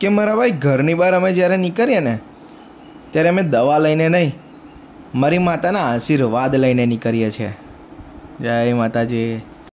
કે મારા ભાઈ ઘરની બહાર અમે જ્યારે નીકળીએ ને ત્યારે અમે દવા લઈને નહીં મારી માતાના આશીર્વાદ લઈને નીકળીએ છીએ જય માતાજી